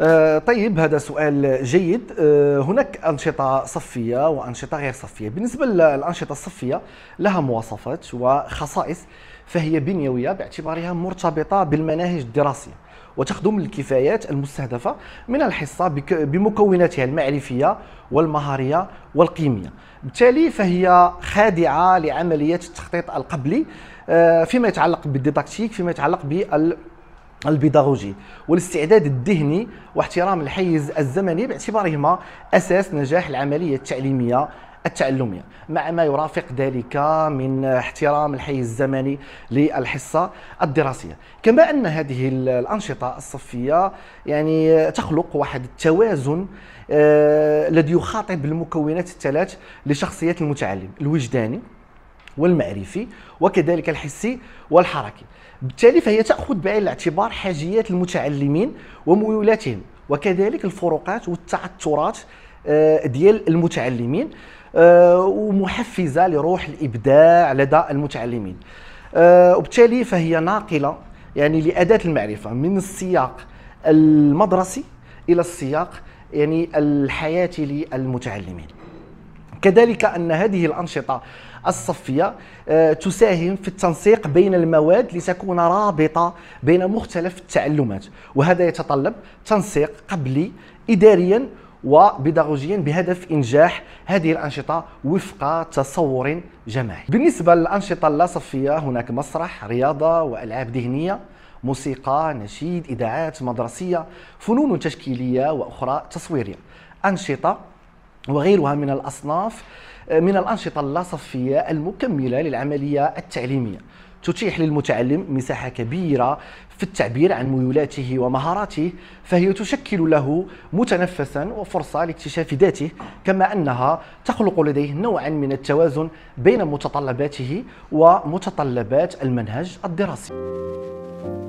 آه، طيب هذا سؤال جيد آه، هناك أنشطة صفية وأنشطة غير صفية بالنسبة للأنشطة الصفية لها مواصفات وخصائص فهي بنيوية باعتبارها مرتبطة بالمناهج الدراسية وتخدم الكفايات المستهدفة من الحصة بمكوناتها المعرفية والمهارية والقيمية بالتالي فهي خادعة لعملية التخطيط القبلي آه، فيما يتعلق بالديداكتيك فيما يتعلق بال البيداغوجي والاستعداد الذهني واحترام الحيز الزمني باعتبارهما اساس نجاح العمليه التعليميه التعلمية مع ما يرافق ذلك من احترام الحي الزمني للحصة الدراسية كما أن هذه الأنشطة الصفية يعني تخلق واحد التوازن آه، الذي يخاطب المكونات الثلاث لشخصية المتعلم الوجداني والمعرفي وكذلك الحسي والحركي بالتالي فهي تأخذ بعين الاعتبار حاجيات المتعلمين وميولاتهم وكذلك الفروقات والتعثرات آه، ديال المتعلمين آه، ومحفزه لروح الابداع لدى المتعلمين آه، وبالتالي فهي ناقله يعني لاداه المعرفه من السياق المدرسي الى السياق يعني الحياتي للمتعلمين كذلك ان هذه الانشطه الصفيه آه، تساهم في التنسيق بين المواد لتكون رابطه بين مختلف التعلمات وهذا يتطلب تنسيق قبلي اداريا وبيداغوجيا بهدف انجاح هذه الانشطه وفق تصور جماعي. بالنسبه للانشطه اللاصفيه هناك مسرح، رياضه والعاب ذهنيه، موسيقى، نشيد، اذاعات مدرسيه، فنون تشكيليه واخرى تصويريه. انشطه وغيرها من الاصناف من الانشطه اللاصفيه المكمله للعمليه التعليميه. تتيح للمتعلم مساحة كبيرة في التعبير عن ميولاته ومهاراته فهي تشكل له متنفسا وفرصة لاكتشاف ذاته كما أنها تخلق لديه نوعا من التوازن بين متطلباته ومتطلبات المنهج الدراسي